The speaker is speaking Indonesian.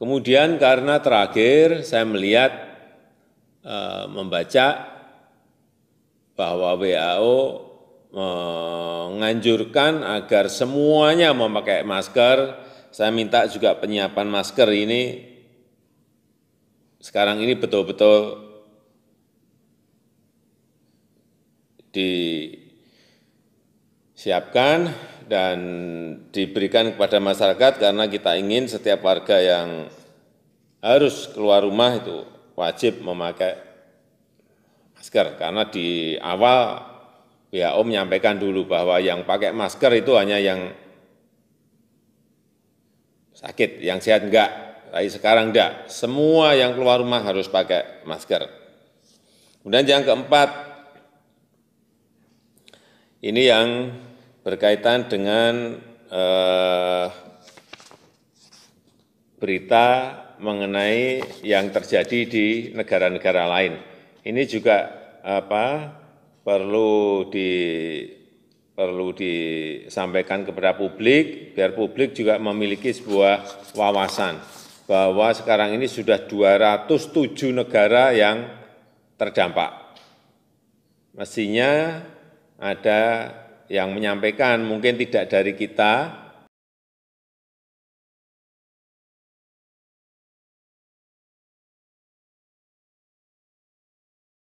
Kemudian karena terakhir saya melihat, e, membaca bahwa WHO menganjurkan agar semuanya memakai masker. Saya minta juga penyiapan masker ini sekarang ini betul-betul di siapkan dan diberikan kepada masyarakat karena kita ingin setiap warga yang harus keluar rumah itu wajib memakai masker karena di awal WHO menyampaikan dulu bahwa yang pakai masker itu hanya yang sakit, yang sehat enggak. Tapi sekarang enggak. Semua yang keluar rumah harus pakai masker. Kemudian yang keempat, ini yang berkaitan dengan eh, berita mengenai yang terjadi di negara-negara lain. Ini juga apa perlu di perlu disampaikan kepada publik biar publik juga memiliki sebuah wawasan bahwa sekarang ini sudah 207 negara yang terdampak. Mestinya ada yang menyampaikan mungkin tidak dari kita